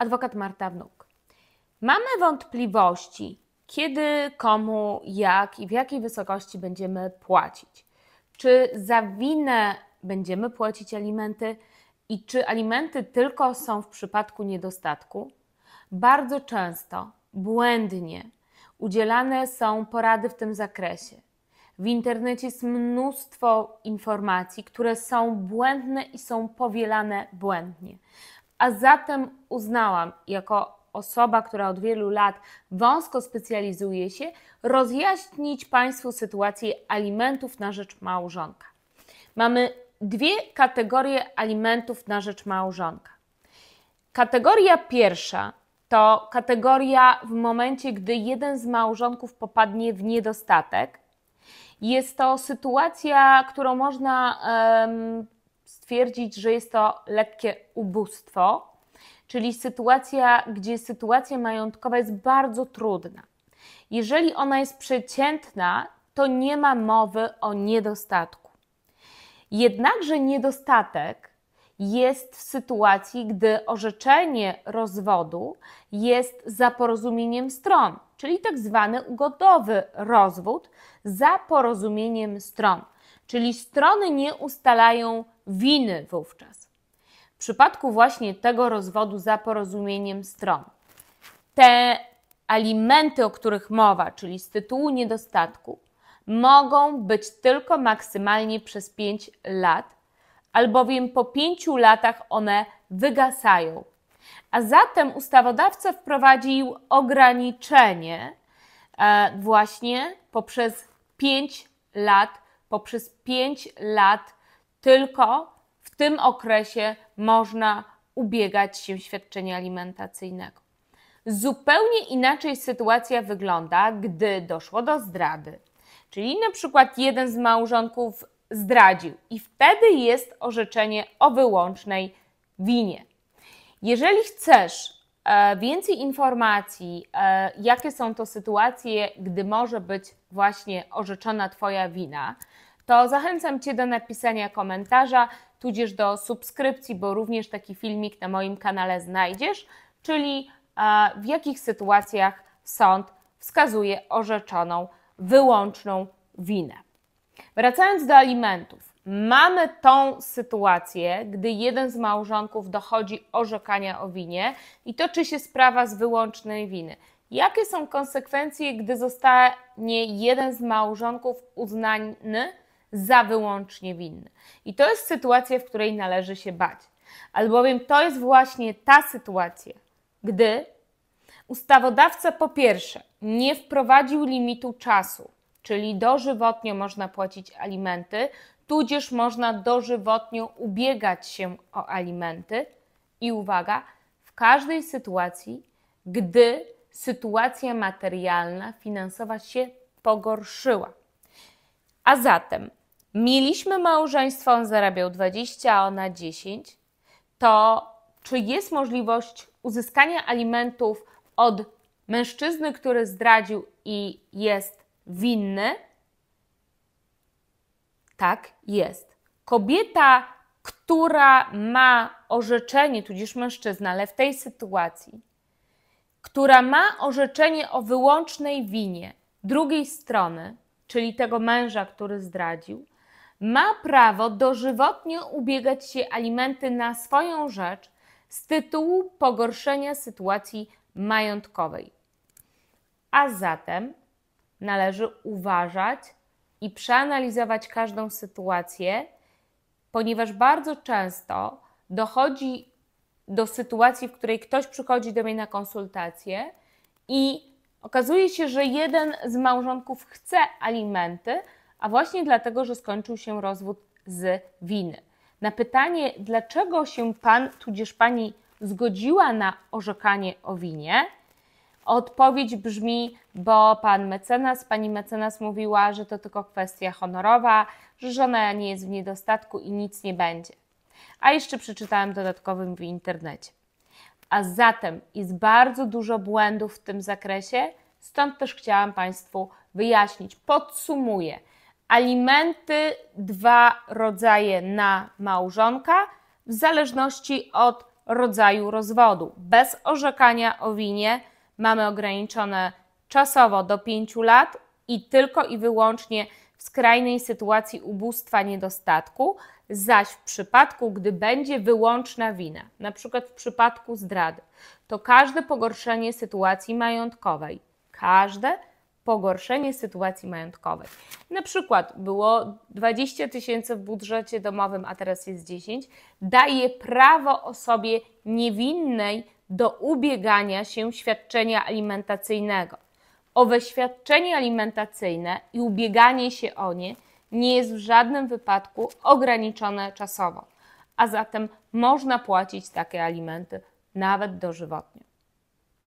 adwokat Marta Wnuk. Mamy wątpliwości, kiedy, komu, jak i w jakiej wysokości będziemy płacić. Czy za winę będziemy płacić alimenty i czy alimenty tylko są w przypadku niedostatku? Bardzo często, błędnie, udzielane są porady w tym zakresie. W internecie jest mnóstwo informacji, które są błędne i są powielane błędnie a zatem uznałam jako osoba, która od wielu lat wąsko specjalizuje się, rozjaśnić Państwu sytuację alimentów na rzecz małżonka. Mamy dwie kategorie alimentów na rzecz małżonka. Kategoria pierwsza to kategoria w momencie, gdy jeden z małżonków popadnie w niedostatek. Jest to sytuacja, którą można um, stwierdzić, że jest to lekkie ubóstwo, czyli sytuacja, gdzie sytuacja majątkowa jest bardzo trudna. Jeżeli ona jest przeciętna, to nie ma mowy o niedostatku. Jednakże niedostatek jest w sytuacji, gdy orzeczenie rozwodu jest za porozumieniem stron, czyli tak zwany ugodowy rozwód za porozumieniem stron. Czyli strony nie ustalają winy wówczas. W przypadku właśnie tego rozwodu za porozumieniem stron, te alimenty, o których mowa, czyli z tytułu niedostatku, mogą być tylko maksymalnie przez 5 lat, albowiem po 5 latach one wygasają. A zatem ustawodawca wprowadził ograniczenie e, właśnie poprzez 5 lat, poprzez 5 lat tylko w tym okresie można ubiegać się świadczenia alimentacyjnego. Zupełnie inaczej sytuacja wygląda, gdy doszło do zdrady. Czyli na przykład jeden z małżonków zdradził i wtedy jest orzeczenie o wyłącznej winie. Jeżeli chcesz e, więcej informacji, e, jakie są to sytuacje, gdy może być właśnie orzeczona Twoja wina, to zachęcam Cię do napisania komentarza, tudzież do subskrypcji, bo również taki filmik na moim kanale znajdziesz, czyli e, w jakich sytuacjach sąd wskazuje orzeczoną wyłączną winę. Wracając do alimentów, mamy tą sytuację, gdy jeden z małżonków dochodzi orzekania o winie i toczy się sprawa z wyłącznej winy. Jakie są konsekwencje, gdy zostanie jeden z małżonków uznany za wyłącznie winny. I to jest sytuacja, w której należy się bać. Albowiem to jest właśnie ta sytuacja, gdy ustawodawca po pierwsze nie wprowadził limitu czasu, czyli dożywotnio można płacić alimenty, tudzież można dożywotnio ubiegać się o alimenty. I uwaga, w każdej sytuacji, gdy sytuacja materialna finansowa się pogorszyła. A zatem mieliśmy małżeństwo, on zarabiał 20, a ona 10, to czy jest możliwość uzyskania alimentów od mężczyzny, który zdradził i jest winny? Tak, jest. Kobieta, która ma orzeczenie, tudzież mężczyzna, ale w tej sytuacji, która ma orzeczenie o wyłącznej winie drugiej strony, czyli tego męża, który zdradził, ma prawo dożywotnie ubiegać się alimenty na swoją rzecz z tytułu pogorszenia sytuacji majątkowej. A zatem należy uważać i przeanalizować każdą sytuację, ponieważ bardzo często dochodzi do sytuacji, w której ktoś przychodzi do mnie na konsultację i okazuje się, że jeden z małżonków chce alimenty, a właśnie dlatego, że skończył się rozwód z winy. Na pytanie, dlaczego się pan tudzież pani zgodziła na orzekanie o winie, odpowiedź brzmi, bo pan mecenas, pani mecenas mówiła, że to tylko kwestia honorowa, że żona nie jest w niedostatku i nic nie będzie. A jeszcze przeczytałem dodatkowym w internecie. A zatem jest bardzo dużo błędów w tym zakresie, stąd też chciałam Państwu wyjaśnić. Podsumuję alimenty dwa rodzaje na małżonka w zależności od rodzaju rozwodu. Bez orzekania o winie mamy ograniczone czasowo do 5 lat i tylko i wyłącznie w skrajnej sytuacji ubóstwa niedostatku, zaś w przypadku, gdy będzie wyłączna wina, na przykład w przypadku zdrady, to każde pogorszenie sytuacji majątkowej, każde pogorszenie sytuacji majątkowej. Na przykład było 20 tysięcy w budżecie domowym, a teraz jest 10, daje prawo osobie niewinnej do ubiegania się świadczenia alimentacyjnego. Owe świadczenie alimentacyjne i ubieganie się o nie nie jest w żadnym wypadku ograniczone czasowo, a zatem można płacić takie alimenty nawet dożywotnie.